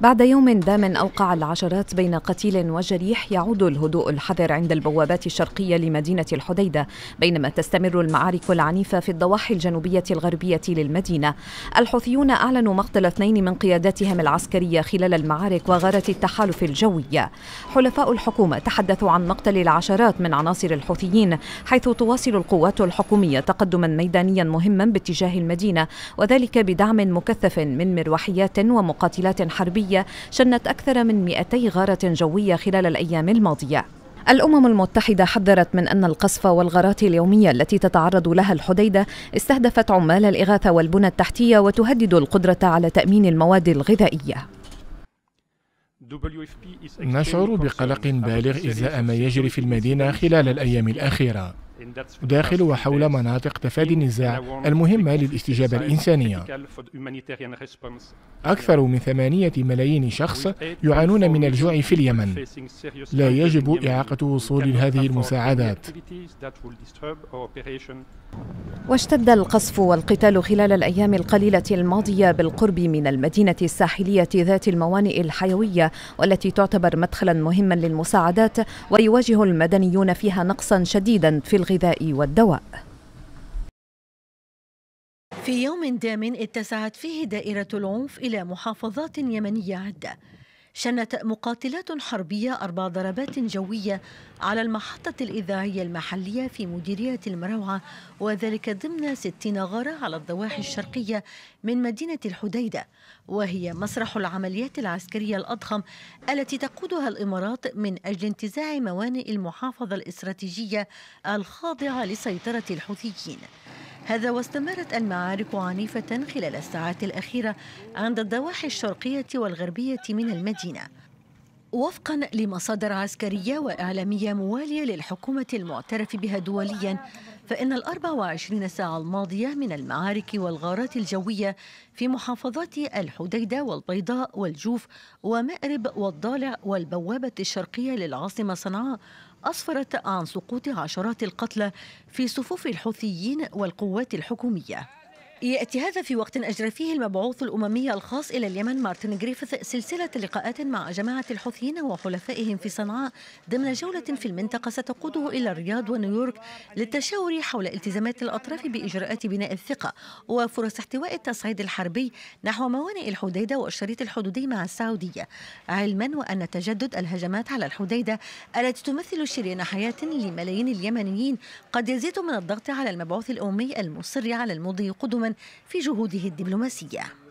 بعد يوم دام أوقع العشرات بين قتيل وجريح يعود الهدوء الحذر عند البوابات الشرقية لمدينة الحديدة بينما تستمر المعارك العنيفة في الضواحي الجنوبية الغربية للمدينة الحوثيون أعلنوا مقتل اثنين من قياداتهم العسكرية خلال المعارك وغارة التحالف الجوية حلفاء الحكومة تحدثوا عن مقتل العشرات من عناصر الحوثيين حيث تواصل القوات الحكومية تقدما ميدانيا مهما باتجاه المدينة وذلك بدعم مكثف من مروحيات ومقاتلات حربية الجوية شنت أكثر من 200 غارة جوية خلال الأيام الماضية الأمم المتحدة حذرت من أن القصف والغارات اليومية التي تتعرض لها الحديدة استهدفت عمال الإغاثة والبنى التحتية وتهدد القدرة على تأمين المواد الغذائية نشعر بقلق بالغ إزاء ما يجري في المدينة خلال الأيام الأخيرة داخل وحول مناطق تفادي النزاع المهمة للاستجابة الإنسانية أكثر من ثمانية ملايين شخص يعانون من الجوع في اليمن لا يجب إعاقة وصول هذه المساعدات واشتد القصف والقتال خلال الأيام القليلة الماضية بالقرب من المدينة الساحلية ذات الموانئ الحيوية والتي تعتبر مدخلا مهما للمساعدات ويواجه المدنيون فيها نقصا شديدا في الغذاء الغذاء والدواء في يوم دام اتسعت فيه دائرة العنف إلى محافظات يمنية عدة شنت مقاتلات حربية أربع ضربات جوية على المحطة الإذاعية المحلية في مديرية المروعة وذلك ضمن 60 غارة على الضواحي الشرقية من مدينة الحديدة وهي مسرح العمليات العسكرية الأضخم التي تقودها الإمارات من أجل انتزاع موانئ المحافظة الاستراتيجية الخاضعة لسيطرة الحوثيين هذا واستمرت المعارك عنيفة خلال الساعات الأخيرة عند الضواحي الشرقية والغربية من المدينة وفقا لمصادر عسكرية وإعلامية موالية للحكومة المعترف بها دوليا فإن الأربع وعشرين ساعة الماضية من المعارك والغارات الجوية في محافظات الحديدة والبيضاء والجوف ومأرب والضالع والبوابة الشرقية للعاصمة صنعاء أسفرت عن سقوط عشرات القتلى في صفوف الحوثيين والقوات الحكومية يأتي هذا في وقت أجرى فيه المبعوث الأممي الخاص إلى اليمن مارتن جريفيث سلسلة لقاءات مع جماعة الحوثيين وحلفائهم في صنعاء ضمن جولة في المنطقة ستقوده إلى الرياض ونيويورك للتشاور حول التزامات الأطراف بإجراءات بناء الثقة وفرص احتواء التصعيد الحربي نحو موانئ الحديدة والشريط الحدودي مع السعودية علما وأن تجدد الهجمات على الحديدة التي تمثل شريان حياة لملايين اليمنيين قد يزيد من الضغط على المبعوث الأممي المصر على المضي قدما في جهوده الدبلوماسيه